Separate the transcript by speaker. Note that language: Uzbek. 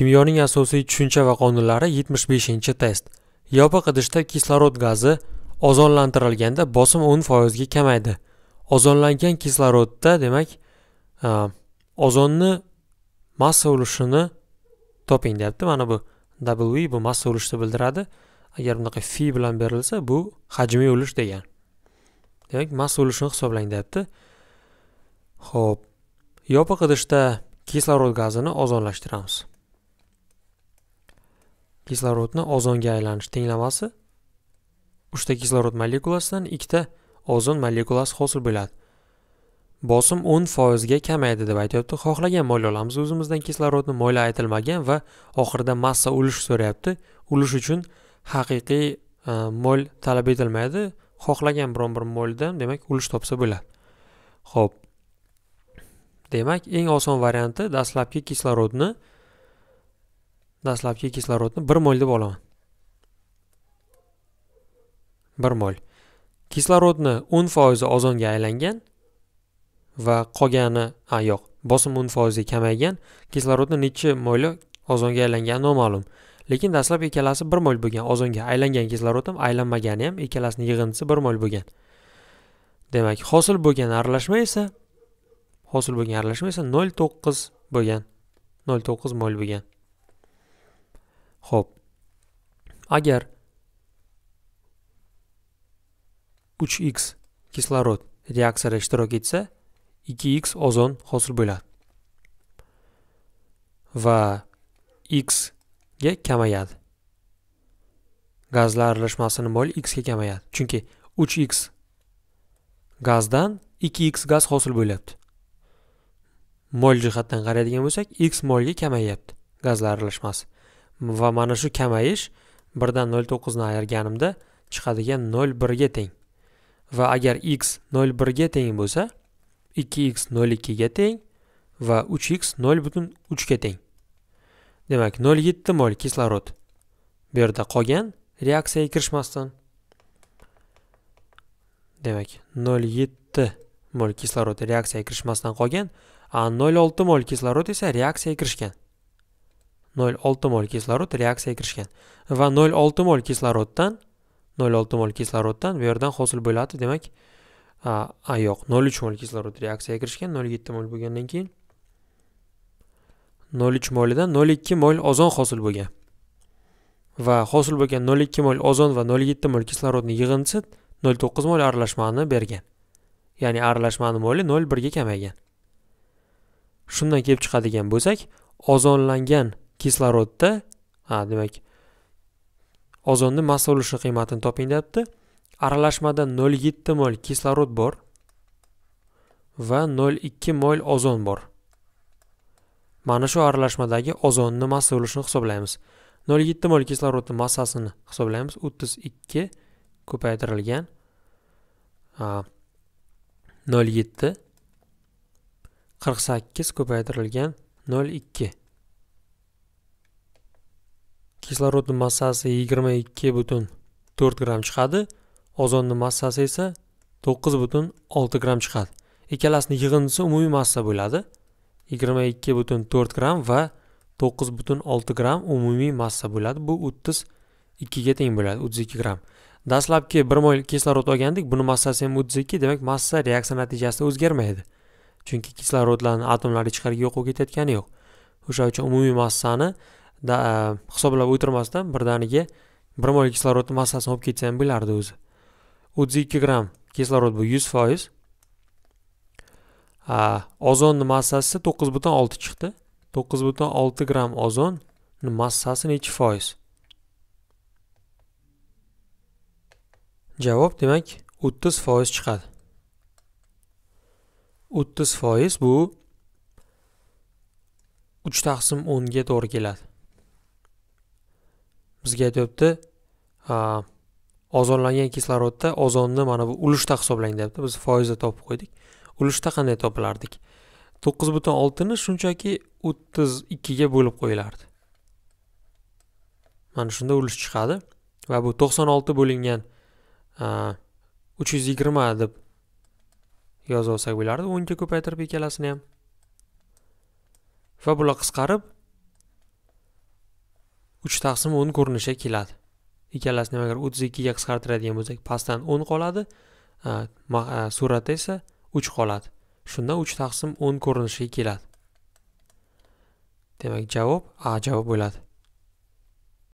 Speaker 1: kimyoning asosiy tushuncha va qonunlari 75 test yopiq idishda kislorod gazi ozonlantirilganda bosim 10 ga kamaydi ozonlangan kislorodda demak ozonni massa ulushini toping deyapti mana bu w bu massa ulushni bildiradi agar bunaqa fi bilan berilsa bu hajmiy ulush degan demak massa ulushini hisoblang deyapti Xo'p. yopiq idishda kislorod gazini ozonlashtiramiz kislorodni ozonga aylanish tenglamasi uchta kislorod molekulasidan ikkita ozon molekulasi hosil bo'ladi bosim 10 foizga kamaydi deb aytyapti xohlagan olamiz o'zimizdan kislorodni moyla aytilmagan va oxirida massa ulush so'rayapti ulush uchun haqiqiy e, mol talab etilmaydi xohlagan biron bir moldan demak ulush topsa bo'ladi ho'p demak eng oson varianti dastlabki kislorodni dastlabki kislorodni bir mol deb olaman bir mol kislorodni o'n foizi ozonga aylangan va qolgani a yo'q bosim o'n foizga kamaygan kislorodni necha moli ozonga aylangani noma'lum lekin dastlab ikkalasi bir mol bo'lgan ozonga aylangan kislorod ham aylanmagani ham ikkalasini yig'indisi bir mol bo'lgan demak hosil bo'lgan aralashma esa hosil bo'lgan aralashma esa nol to'qqiz bo'lgan nol to'qqiz mol bo'lgan Xo'p. Agar 3x kislorod reaksiyada ishtirok etsa, 2x ozon hosil bo'ladi. Va x ga kamayadi. Gazlar aralashmasi nima x ga kamayadi. Chunki 3x gazdan 2x gaz hosil bo'lyapti. Mol jihatdan qaraydigan bo'lsak, x molga kamayyapti gazlar aralashmasi. va mana shu kamayish birdan nol to'qqizni ayirganimda chiqadigan nol birga teng va agar x nol birga teng bo'lsa ikki x nol ikkiga teng va uch x nol butun uchga teng demak nol yetti mol kislorod bu yerda qolgan reaksiyaga kirishmasdan demak nol yetti mol kislorod reaksiyaga kirishmasdan qolgan a nol olti mol kislorod esa reaksiyaga kirishgan 0,6 mol kislorod reaksiyaga kirishgan va 0,6 mol kisloroddan 0,6 mol kisloroddan bu yerdan hosil bo'ladi demak a yo'q 0,3 mol kislorod reaksiyaga kirishgan 0,7 mol bo'lgandan keyin 0,3 molidan 0,2 mol ozon hosil bo'lgan va hosil bo'lgan 0,2 mol ozon va 0,7 mol kislorodni yig'indisi 0,9 mol aralashmani bergan ya'ni aralashmani moli 0,1 ga kamaygan shundan kelib chiqadigan bo'lsak ozonlangan kislorodda ha demak ozonni massa ulushi qiymatini toping deyapti aralashmada 0,7 mol kislorod bor va 0,2 mol ozon bor mana shu aralashmadagi ozonni massa ulushini hisoblaymiz 0,7 mol kislorodni massasini hisoblaymiz 32 ko'paytirilgan 0,7 48 ko'paytirilgan 0,2 kislorodni massasi yigirma ikki butun to'rt gramm chiqadi ozonni massasi esa to'qqiz butun olti gramm chiqadi ikkalasini yig'indisi umumiy massa bo'ladi yigirma ikki butun to'rt gramm va to'qqiz butun olti gramm umumiy massa bo'ladi bu o'ttiz ikkiga teng bo'ladi o'ttiz ikki gramm dastlabki bir mol kislorod olgandik buni massasi ham o'ttiz ikki demak massa reaksiya natijasida o'zgarmaydi chunki kislorodlarni atomlari ichkariga yo'qolib ketayotgani yo'q o'sha uchun umumiy massani Э, hisoblab o'tirmasdan birdaniga bir mol kislorodni massasini olib ketsa ham bo'lardi o'zi o'ttiz ikki gramm kislorod bu yuz foiz ozonni massasi to'qqiz butun olti chiqdi to'qqiz butun olti gramm ozonni massasi nechi foiz javob demak o'ttiz foiz chiqadi o'ttiz foiz bu uch taqsim o'nga to'g'ri keladi bizga aytyapti ozonlangan kislorodda ozonni mana bu ulushda hisoblang deyapti biz foizda topib qo'ydik ulushda qanday topilardik to'qqiz butun oltini shunchaki o'ttiz ikkiga bo'lib qo'yilardi mana shunda ulush chiqadi va bu to'qson olti bo'lingan uch yuz yigirma deb yozib olsak bo'lardi o'nga ko'paytirib ikkalasini ham va bular qisqarib uch taqsim o'n ko'rinishga keladi ikkalasini ham agar o'ttiz ikkiga qisqartiradigan bo'lsak pastdan o'n qoladi suratda esa uch qoladi shunda uch taqsim o'n ko'rinishiga keladi demak javob a javob bo'ladi